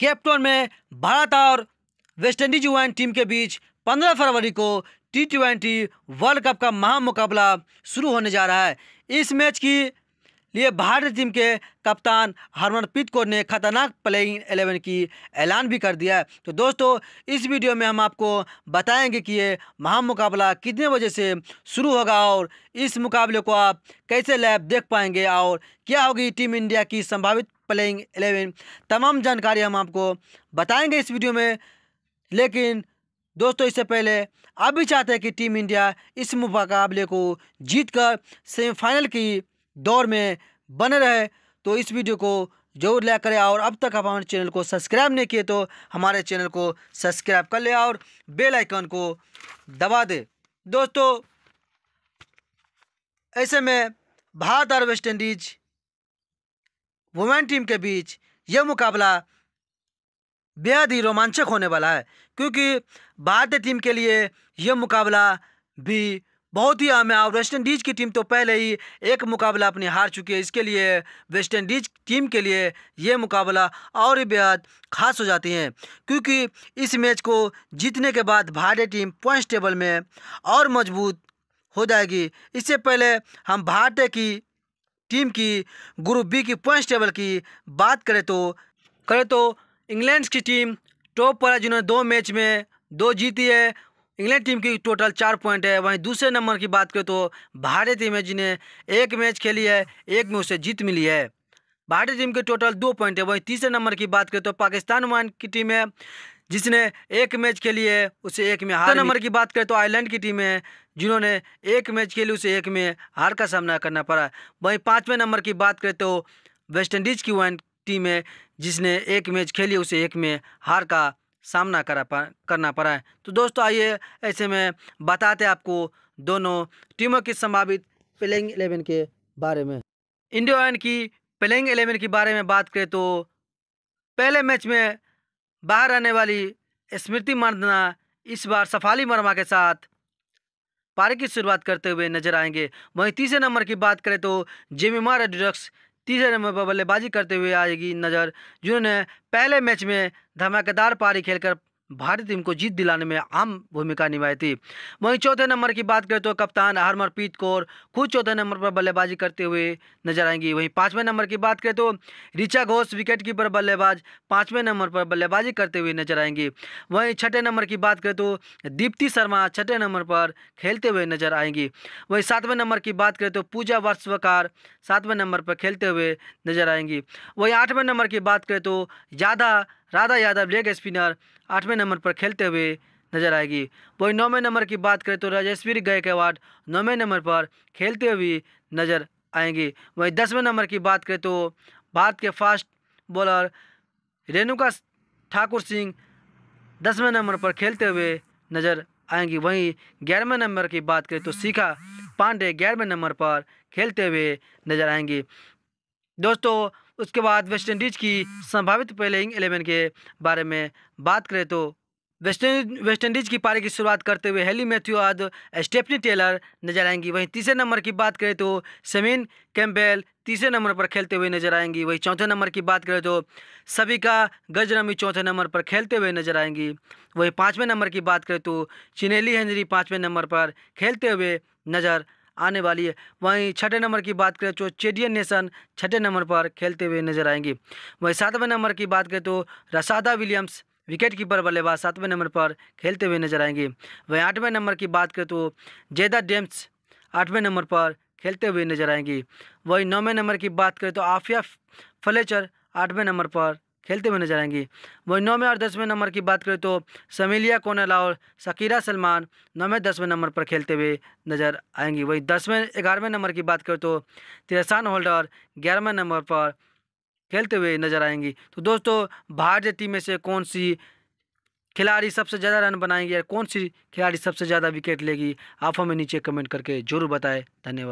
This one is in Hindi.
केपटाउन में भारत और वेस्टइंडीज वन टीम के बीच 15 फरवरी को टी ट्वेंटी वर्ल्ड कप का महामुकाबला शुरू होने जा रहा है इस मैच की लिए भारतीय टीम के कप्तान हरमनप्रीत कौर ने खतरनाक प्लेइंग एलेवन की ऐलान भी कर दिया है तो दोस्तों इस वीडियो में हम आपको बताएंगे कि ये महामुकाबला कितने बजे से शुरू होगा और इस मुकाबले को आप कैसे लैब देख पाएंगे और क्या होगी टीम इंडिया की संभावित प्लेइंग एलेवन तमाम जानकारी हम आपको बताएंगे इस वीडियो में लेकिन दोस्तों इससे पहले आप भी चाहते हैं कि टीम इंडिया इस मुकाबले को जीतकर सेमीफाइनल की दौर में बने रहे तो इस वीडियो को जरूर लाइक करें और अब तक आप हमारे चैनल को सब्सक्राइब नहीं किए तो हमारे चैनल को सब्सक्राइब कर लें और बेल आइकन को दबा दें दोस्तों ऐसे में भारत और वेस्ट इंडीज वुमेन टीम के बीच यह मुकाबला बेहद ही रोमांचक होने वाला है क्योंकि भारतीय टीम के लिए यह मुकाबला भी बहुत ही अहम है और वेस्ट इंडीज़ की टीम तो पहले ही एक मुकाबला अपनी हार चुकी है इसके लिए वेस्ट इंडीज़ टीम के लिए ये मुकाबला और ही बेहद खास हो जाती है क्योंकि इस मैच को जीतने के बाद भारतीय टीम पॉइंट्स टेबल में और मजबूत हो जाएगी इससे पहले हम भारतीय की टीम की ग्रुप बी की पॉइंट्स टेबल की बात करें तो करें तो इंग्लैंड की टीम टॉप पर है जिन्होंने दो मैच में दो जीती है इंग्लैंड टीम की टोटल चार पॉइंट है वहीं दूसरे नंबर की बात करें तो भारतीय टीम है जिन्हें एक मैच खेली है एक में उसे जीत मिली है भारतीय टीम के टोटल दो पॉइंट है वहीं तीसरे नंबर की बात करें तो पाकिस्तान की टीम है जिसने एक मैच खेली है उसे एक में हार नंबर की बात करें तो आयरलैंड की टीम है जिन्होंने एक मैच खेली उसे एक में हार का सामना करना पड़ा वहीं पाँचवें नंबर की बात करें तो वेस्टइंडीज़ की वन टीम है जिसने एक मैच खेली उसे एक में हार का सामना करा पा करना पड़ा है तो दोस्तों आइए ऐसे में बताते आपको दोनों टीमों की संभावित प्लेइंग एलेवन के बारे में इंडिया इंडियन की प्लेइंग एलेवन के बारे में बात करें तो पहले मैच में बाहर आने वाली स्मृति मर्दना इस बार सफाली वर्मा के साथ पारी की शुरुआत करते हुए नजर आएंगे वहीं तीसरे नंबर की बात करें तो मार एडिडक्स तीसरे नंबर पर बल्लेबाजी करते हुए आएगी नज़र जिन्होंने पहले मैच में धमाकेदार पारी खेलकर भारतीय टीम को जीत दिलाने में अहम भूमिका निभाई थी वहीं चौथे नंबर की बात करें तो कप्तान हरमरप्रीत कौर खुद चौथे नंबर पर बल्लेबाजी करते हुए नजर आएंगी वहीं पाँचवें नंबर की बात करें तो ऋचा घोष विकेट कीपर बल्लेबाज पाँचवें नंबर पर बल्लेबाजी करते हुए नजर आएंगी वहीं छठे नंबर की बात करें तो दीप्ति शर्मा छठे नंबर पर खेलते हुए नजर आएंगी वहीं सातवें नंबर की बात करें तो पूजा वर्षवकार सातवें नंबर पर खेलते हुए नजर आएंगी वहीं आठवें नंबर की बात करें तो ज़्यादा राधा यादव लेग स्पिनर आठवें नंबर पर खेलते हुए नजर आएगी वहीं नौवें नंबर की बात करें तो राजेश्वरी गायक अवार्ड नौवें नंबर पर खेलते हुए नजर आएंगी वहीं दसवें नंबर की बात करें तो भारत के फास्ट बॉलर रेणुका ठाकुर सिंह दसवें नंबर पर खेलते हुए नजर आएंगी वहीं ग्यारहवें नंबर की बात करें तो शिखा पांडे ग्यारहवें नंबर पर खेलते हुए नजर आएंगी दोस्तों उसके बाद वेस्ट इंडीज़ की संभावित प्लेइंग एलेवन के बारे में बात करें तो वेस्ट वेस्ट इंडीज़ की पारी की शुरुआत करते हुए हेली मैथ्यू आद स्टेफनी टेलर नजर आएंगी वहीं तीसरे नंबर की बात करें तो सेमिन कैम्बेल तीसरे नंबर पर खेलते हुए नजर आएंगी वहीं चौथे नंबर की बात करें तो सबिका गजरमी चौथे नंबर पर खेलते हुए नजर आएंगी वहीं पाँचवें नंबर की बात करें तो चिनेली हेनरी पाँचवें नंबर पर खेलते हुए नजर आने वाली है वहीं छठे नंबर की बात करें तो चेडियन नेशन छठे नंबर पर खेलते हुए नजर आएंगी वहीं सातवें नंबर की बात करें तो रसादा विलियम्स विकेट कीपर बल्लेबाज सातवें नंबर पर खेलते हुए नजर आएंगे वहीं आठवें नंबर की बात करें तो जेदा डेम्स आठवें नंबर पर खेलते हुए नजर आएंगी वहीं नौवें नंबर की बात करें तो आफिया फलेचर आठवें नंबर पर खेलते हुए नजर आएंगी वहीं नौवें और दसवें नंबर की बात करें तो समीलिया कोनाला और शकीरा सलमान नौवें दसवें नंबर पर खेलते हुए नजर आएंगी वहीं दसवें ग्यारहवें नंबर की बात करें तो तिरसान होल्डर ग्यारहवें नंबर पर खेलते हुए नजर आएंगी तो दोस्तों भारतीय टीम में से कौन सी खिलाड़ी सबसे ज़्यादा रन बनाएंगी या कौन सी खिलाड़ी सबसे ज़्यादा विकेट लेगी आप हमें नीचे कमेंट करके जरूर बताएं धन्यवाद